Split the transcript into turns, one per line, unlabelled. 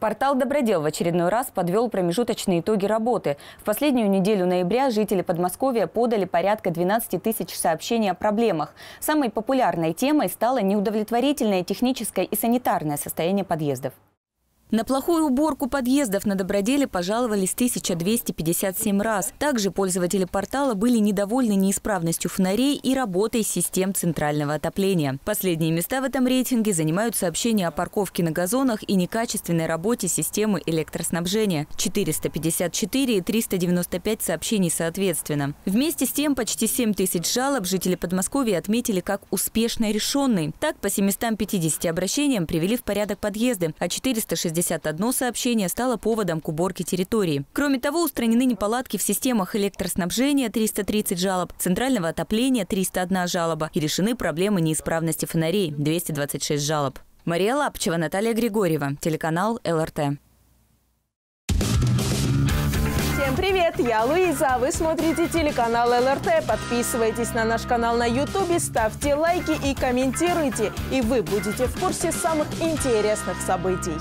Портал «Добродел» в очередной раз подвел промежуточные итоги работы. В последнюю неделю ноября жители Подмосковья подали порядка 12 тысяч сообщений о проблемах. Самой популярной темой стало неудовлетворительное техническое и санитарное состояние подъездов. На плохую уборку подъездов на Доброделе пожаловались 1257 раз. Также пользователи портала были недовольны неисправностью фонарей и работой систем центрального отопления. Последние места в этом рейтинге занимают сообщения о парковке на газонах и некачественной работе системы электроснабжения – 454 и 395 сообщений соответственно. Вместе с тем почти 7 тысяч жалоб жители Подмосковья отметили как успешно решенный. Так, по 750 обращениям привели в порядок подъезды, а 460 51 сообщение стало поводом к уборке территории. Кроме того, устранены неполадки в системах электроснабжения 330 жалоб, центрального отопления 301 жалоба и решены проблемы неисправности фонарей 226 жалоб. Мария Лапчева, Наталья Григорьева, телеканал ЛРТ.
Всем привет, я Луиза, а вы смотрите телеканал ЛРТ. Подписывайтесь на наш канал на Ютубе, ставьте лайки и комментируйте, и вы будете в курсе самых интересных событий.